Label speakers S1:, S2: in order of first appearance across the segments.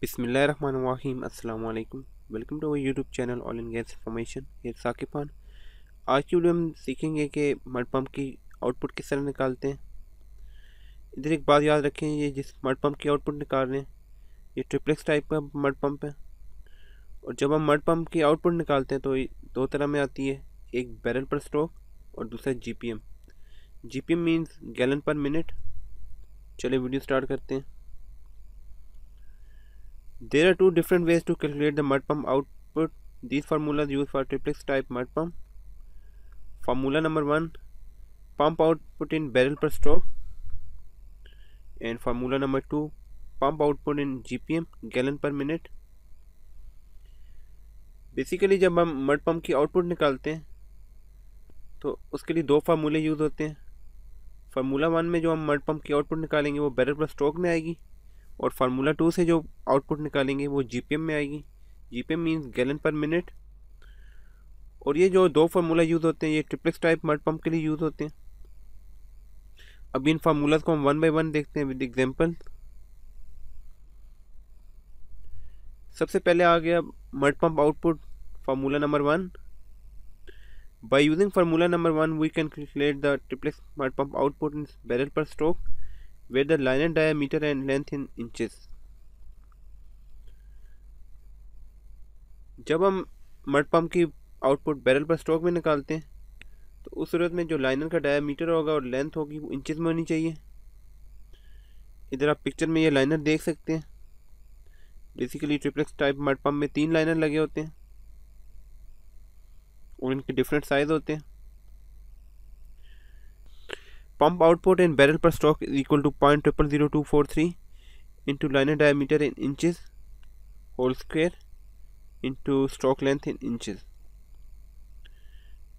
S1: बिसमीम अल्लाम welcome to our YouTube channel oil and gas information ये साकिब खान आज की वीडियो हम सीखेंगे कि मड पम्प की आउटपुट किस तरह निकालते हैं इधर एक बात याद रखें ये जिस मड पम्प की आउटपुट निकाल रहे हैं ये ट्रिपलेक्स टाइप का मड पम्प है और जब हम मड पम्प की आउटपुट निकालते हैं तो दो तरह में आती है एक बैरल पर स्ट्रोक और दूसरा G P M G P M means gallon per minute चलिए वीडियो स्टार्ट करते हैं There are two different ways to calculate the mud pump output. These formulas used for triplex type mud pump. Formula number 1 pump output in barrel per stroke and formula number 2 pump output in GPM gallon per minute. Basically जब हम mud pump की output निकालते हैं तो उसके लिए दो फार्मूले यूज़ होते हैं फार्मूला वन में जो हम मड पम्प की आउटपुट निकालेंगे वो बैरल प्लस स्ट्रोक में आएगी और फार्मूला टू से जो आउटपुट निकालेंगे वो जी में आएगी G P means gallon per minute और ये जो दो फार्मूला यूज़ होते हैं ये ट्रिप्लेक्स टाइप मर्ड पम्प के लिए यूज़ होते हैं अब इन फार्मूलाज को हम वन बाई वन देखते हैं विद एग्जाम्पल सबसे पहले आ गया mud pump output formula number one by using formula number one we can calculate the triplex mud pump output in barrel per stroke where the line diameter and length in inches जब हम mud pump की output barrel per stroke में निकालते हैं तो उस सूरत में जो लाइनर का मीटर होगा और लेंथ होगी वो इंचज में होनी चाहिए इधर आप पिक्चर में ये लाइनर देख सकते हैं basically triplex type mud pump में तीन लाइनर लगे होते हैं और इनके डिफरेंट साइज़ होते हैं pump output in barrel per stroke is equal to 0.000243 into liner diameter in inches whole square into stroke length in inches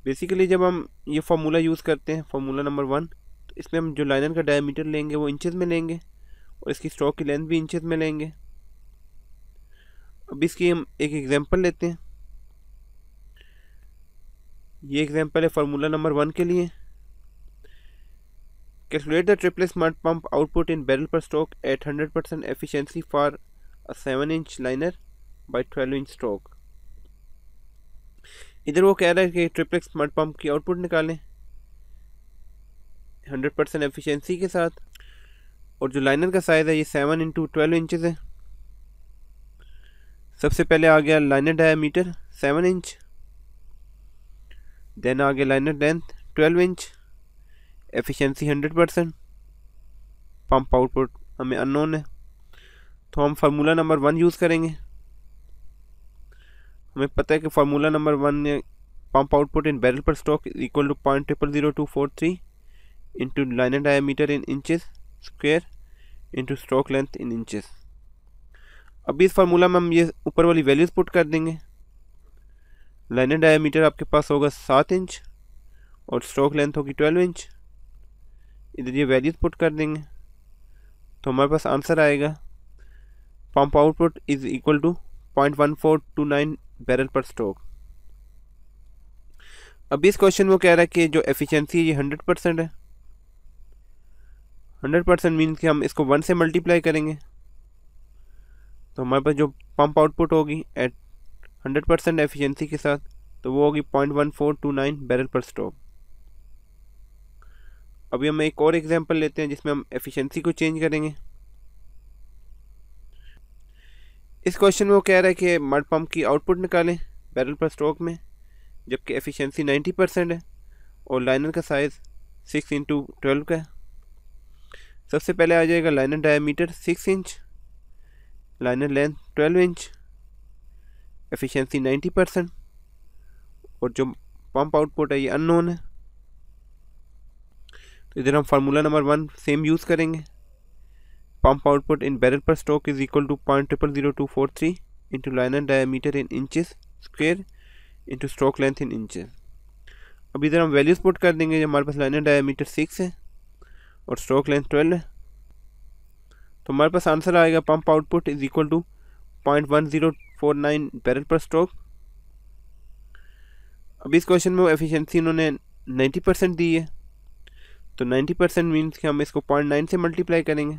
S1: basically जब हम ये फार्मूला यूज़ करते हैं फार्मूला नंबर वन तो इसमें हम जो लाइनर का डायमीटर लेंगे वो इंचेस में लेंगे और इसकी स्ट्रोक की लेंथ भी इंचेस में लेंगे अब इसकी हम एक एग्जांपल लेते हैं ये एग्जांपल है फार्मूला नंबर वन के लिए Calculate the smart smart pump output in barrel per stroke at 100% efficiency for a 7 inch liner by 12 inch stroke. इधर वो कह रहा है कि ट्रिप्लेक्स स्मार्ट पम्प की आउटपुट निकालें 100 परसेंट एफिशेंसी के साथ और जो लाइनर का साइज़ है ये 7 इंटू ट्वेल्व इंचज़ है सबसे पहले आ गया लाइनर मीटर 7 इंच देन आ गया liner length 12 inch efficiency hundred percent pump output हमें अननोन है तो हम फार्मूला नंबर वन यूज़ करेंगे हमें पता है कि फार्मूला नंबर वन ने pump output in barrel per stroke equal to point triple zero two four three into line and meter in inches square into stroke length in inches अभी इस formula में हम ये ऊपर वाली वैल्यूज़ पुट कर देंगे लाइन एंड मीटर आपके पास होगा सात इंच और स्ट्रोक लेंथ होगी ट्वेल्व इंच इधर ये वैल्यूज पुट कर देंगे तो हमारे पास आंसर आएगा pump output is equal to point one four two nine barrel per stroke अब इस क्वेश्चन में कह रहा है कि जो एफिशिएंसी है ये हंड्रेड परसेंट है हंड्रेड परसेंट मीन्स कि हम इसको वन से मल्टीप्लाई करेंगे तो हमारे पास जो पंप आउटपुट होगी एट हंड्रेड परसेंट एफिशिएंसी के साथ तो वो होगी point one four two nine barrel per stroke अभी हम एक और एग्जांपल लेते हैं जिसमें हम एफिशिएंसी को चेंज करेंगे इस क्वेश्चन में वो कह रहा है कि मड पम्प की आउटपुट निकालें बैरल पर स्ट्रोक में जबकि एफिशिएंसी 90 परसेंट है और लाइनर का साइज़ सिक्स इंटू ट्वेल्व का है सबसे पहले आ जाएगा liner diameter six inch liner length twelve inch efficiency ninety percent और जो पम्प आउटपुट है ये अननोन है तो इधर हम formula number one same use करेंगे pump output in barrel per stroke is equal to point triple zero two four three into line and diameter in inches square into stroke length in inches अब इधर हम values put कर देंगे हमारे पास line and diameter six है और stroke length twelve है तो हमारे पास आंसर आएगा pump output is equal to point one zero four nine barrel per stroke अब इस क्वेश्चन में एफिशेंसी उन्होंने नाइन्टी परसेंट दी है तो 90 परसेंट मीन्स कि हम इसको पॉइंट नाइन से मल्टीप्लाई करेंगे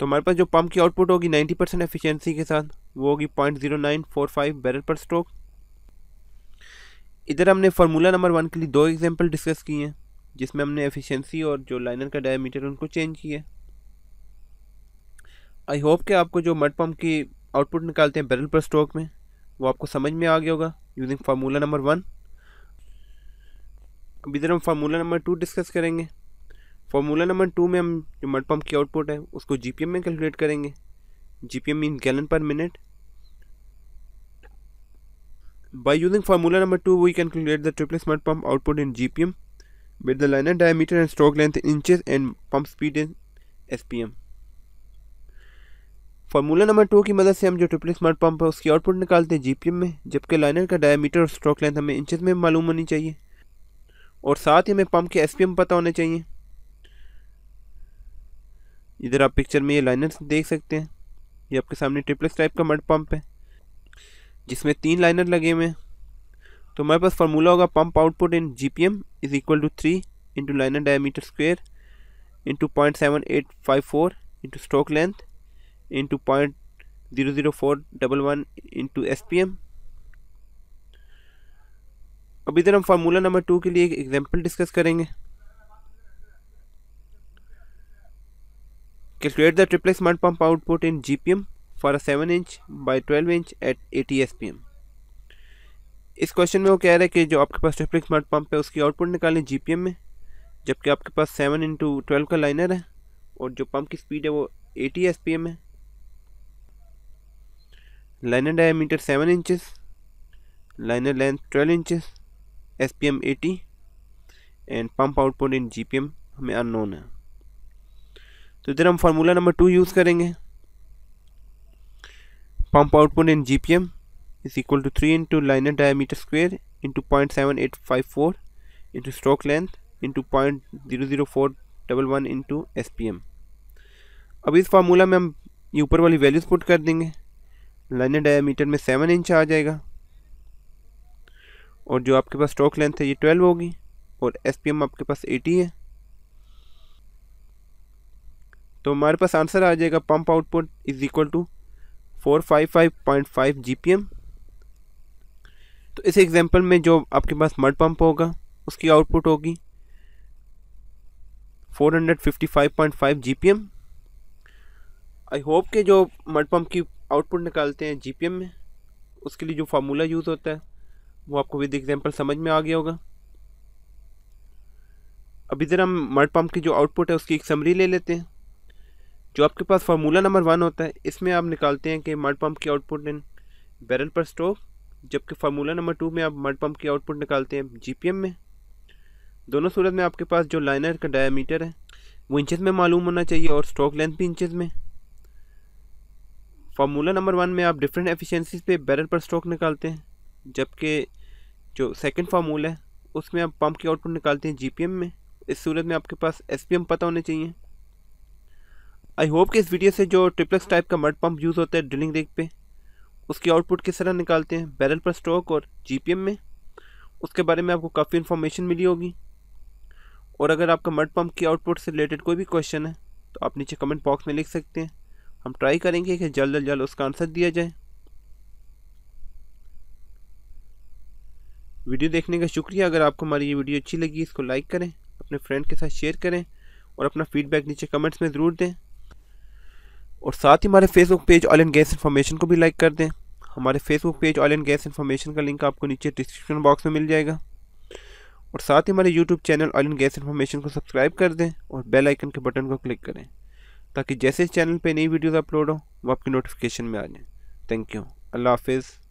S1: तो हमारे पास जो पम्प की आउटपुट होगी 90 परसेंट एफिशेंसी के साथ वो होगी point zero nine four five barrel per stroke इधर हमने फार्मूला नंबर वन के लिए दो एग्जाम्पल डिस्कस किए हैं जिसमें हमने एफिशिएंसी और जो लाइनर का डायमीटर उनको चेंज किया आई होप कि आपको जो मड पम्प की आउटपुट निकालते हैं बैरल पर स्ट्रोक में वो आपको समझ में आ गया होगा यूजिंग फार्मूला नंबर वन अब इधर हम फार्मूला नंबर टू डिस्कस करेंगे फार्मूला नंबर टू में हम जो मड पम्प की आउटपुट है उसको जी में कैलकुलेट करेंगे G P M mean gallon per minute by using formula By using calculate the triple smart pump output in G P M with the GPM with the liner and stroke length inches and pump speed in S P M formula number two की मदद से हम जो triple smart pump है उसकी output निकालते हैं GPM में जबकि लाइनर का डायमीटर और स्ट्रोक लेंथ हमें इंचेस में मालूम होनी चाहिए और साथ ही हमें पंप के एसपीएम पता होने चाहिए इधर आप पिक्चर में ये लाइनर्स देख सकते हैं ये आपके सामने ट्रिपलेस टाइप का मड पंप है जिसमें तीन लाइनर लगे हुए हैं तो हमारे पास फार्मूला होगा pump output in G P M is equal to three into liner diameter square into point seven eight five four into stroke length into point zero zero four double one into S P M अब इधर हम formula number two के लिए एक example discuss करेंगे calculate the triple smart pump output in GPM for a seven inch by twelve inch at eighty S P M इस question में वो कह रहा है कि जो आपके पास ट्रिपल स्मार्ट पंप है उसकी आउटपुट निकालें जीपीएम में जबकि आपके पास सेवन इंटू ट्वेल्व का लाइनर है और जो पंप की स्पीड है वो एटी एस पी एम है liner diameter seven inches liner length twelve inches S P M eighty and pump output in G P M हमें अननोन है तो इधर हम फार्मूला नंबर टू यूज़ करेंगे pump output in G P M is equal to three into liner meter square into point seven eight five four into stroke length into point zero zero four double one into S P M अब इस formula में हम ये ऊपर वाली values put कर देंगे liner meter में सेवन इंच आ जाएगा और जो आपके पास स्टॉक लेंथ है ये ट्वेल्व होगी और एस आपके पास एटी है तो हमारे पास आंसर आ जाएगा pump output is equal to four five five point five G P M तो इस एग्जांपल में जो आपके पास मड पंप होगा उसकी आउटपुट होगी four hundred fifty five point five G P M I hope के जो मड पंप की आउटपुट निकालते हैं जी पी एम में उसके लिए जो फार्मूला यूज़ होता है वो आपको विद एग्जाम्पल समझ में आ गया होगा अब इधर हम मर्ड पम्प की जो आउटपुट है उसकी एक समरी ले लेते हैं जो आपके पास फार्मूला नंबर वन होता है इसमें आप निकालते हैं कि मर्ड पम्प की output in barrel per stroke जबकि फार्मूला नंबर टू में आप मर्ड पम्प की आउटपुट निकालते हैं जी में दोनों सूरत में आपके पास जो लाइनर का डायामीटर है वो इंचेस में मालूम होना चाहिए और स्ट्रोक लेंथ भी इंचेस में फार्मूला नंबर वन में आप डिफरेंट एफिशिएंसीज पे बैरल पर स्ट्रोक निकालते हैं जबकि जो सेकंड फार्मूला है उसमें आप पंप की आउटपुट निकालते हैं जीपीएम में इस सूरत में आपके पास एसपीएम पता होने चाहिए आई होप कि इस वीडियो से जो ट्रिपलेक्स टाइप का मड पम्प यूज़ होता है ड्रिलिंग रेक पे उसकी आउटपुट किस तरह निकालते हैं बैरल पर स्ट्रोक और जी में उसके बारे में आपको काफ़ी इन्फॉर्मेशन मिली होगी और अगर आपका मड पम्प की आउटपुट से रिलेटेड कोई भी क्वेश्चन है तो आप नीचे कमेंट बॉक्स में लिख सकते हैं हम ट्राई करेंगे कि जल्द अज जल्द उसका आंसर दिया जाए वीडियो देखने का शुक्रिया अगर आपको हमारी ये वीडियो अच्छी लगी इसको लाइक करें अपने फ्रेंड के साथ शेयर करें और अपना फीडबैक नीचे कमेंट्स में ज़रूर दें और साथ ही हमारे Facebook page oil and gas information को भी लाइक कर दें हमारे Facebook page oil and gas information का लिंक आपको नीचे डिस्क्रिप्शन बॉक्स में मिल जाएगा और साथ ही हमारे YouTube channel oil and gas information को सब्सक्राइब कर दें और बेल आइकन के बटन को क्लिक करें ताकि जैसे इस चैनल पर नई वीडियोज़ अपलोड हो वो आपकी नोटिफिकेशन में आ जाएँ थैंक यू अल्लाह हाफिज़